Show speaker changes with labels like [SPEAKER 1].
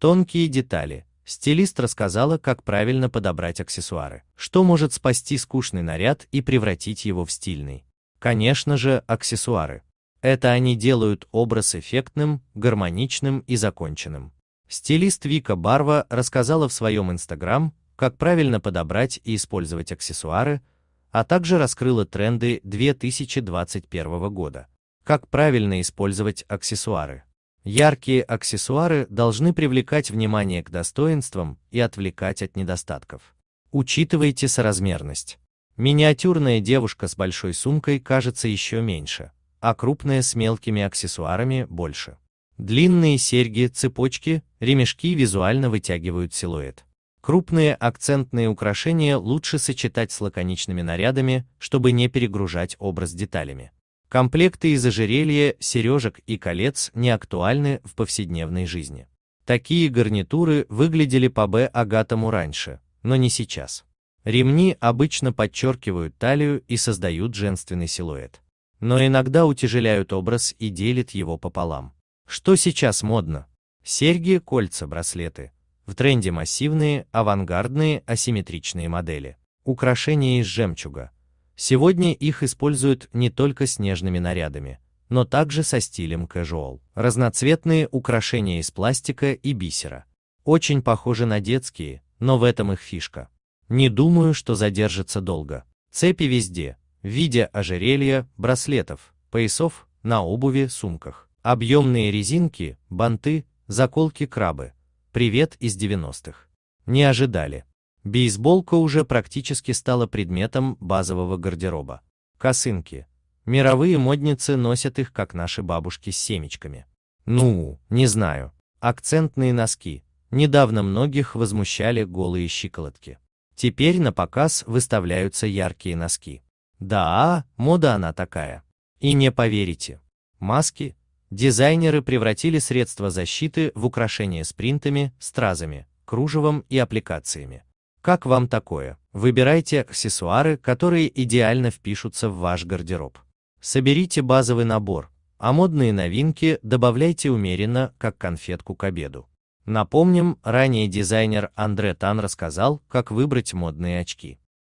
[SPEAKER 1] Тонкие детали. Стилист рассказала, как правильно подобрать аксессуары, что может спасти скучный наряд и превратить его в стильный. Конечно же, аксессуары. Это они делают образ эффектным, гармоничным и законченным. Стилист Вика Барва рассказала в своем Инстаграм, как правильно подобрать и использовать аксессуары, а также раскрыла тренды 2021 года. Как правильно использовать аксессуары. Яркие аксессуары должны привлекать внимание к достоинствам и отвлекать от недостатков. Учитывайте соразмерность. Миниатюрная девушка с большой сумкой кажется еще меньше, а крупная с мелкими аксессуарами больше. Длинные серьги, цепочки, ремешки визуально вытягивают силуэт. Крупные акцентные украшения лучше сочетать с лаконичными нарядами, чтобы не перегружать образ деталями. Комплекты из ожерелья, сережек и колец не актуальны в повседневной жизни. Такие гарнитуры выглядели по Б. Агатому раньше, но не сейчас. Ремни обычно подчеркивают талию и создают женственный силуэт. Но иногда утяжеляют образ и делят его пополам. Что сейчас модно? Серьги, кольца, браслеты. В тренде массивные, авангардные, асимметричные модели. Украшения из жемчуга – Сегодня их используют не только с нежными нарядами, но также со стилем casual. Разноцветные украшения из пластика и бисера. Очень похожи на детские, но в этом их фишка. Не думаю, что задержится долго. Цепи везде, в виде ожерелья, браслетов, поясов, на обуви, сумках. Объемные резинки, банты, заколки крабы. Привет из 90-х. Не ожидали. Бейсболка уже практически стала предметом базового гардероба. Косынки. Мировые модницы носят их, как наши бабушки с семечками. Ну, не знаю. Акцентные носки. Недавно многих возмущали голые щиколотки. Теперь на показ выставляются яркие носки. Да, мода она такая. И не поверите. Маски. Дизайнеры превратили средства защиты в украшения с принтами, стразами, кружевом и аппликациями. Как вам такое? Выбирайте аксессуары, которые идеально впишутся в ваш гардероб. Соберите базовый набор, а модные новинки добавляйте умеренно, как конфетку к обеду. Напомним, ранее дизайнер Андре Тан рассказал, как выбрать модные очки.